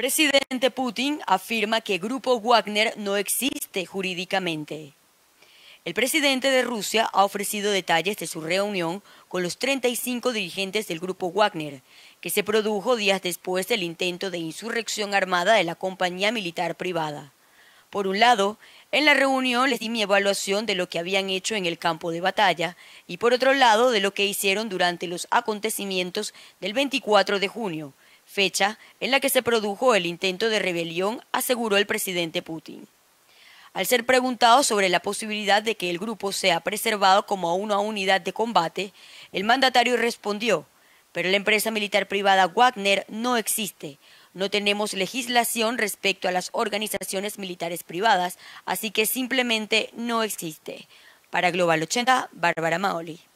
Presidente Putin afirma que Grupo Wagner no existe jurídicamente. El presidente de Rusia ha ofrecido detalles de su reunión con los 35 dirigentes del Grupo Wagner, que se produjo días después del intento de insurrección armada de la compañía militar privada. Por un lado, en la reunión les di mi evaluación de lo que habían hecho en el campo de batalla y por otro lado de lo que hicieron durante los acontecimientos del 24 de junio, fecha en la que se produjo el intento de rebelión, aseguró el presidente Putin. Al ser preguntado sobre la posibilidad de que el grupo sea preservado como una unidad de combate, el mandatario respondió, pero la empresa militar privada Wagner no existe. No tenemos legislación respecto a las organizaciones militares privadas, así que simplemente no existe. Para Global 80, Bárbara Maoli.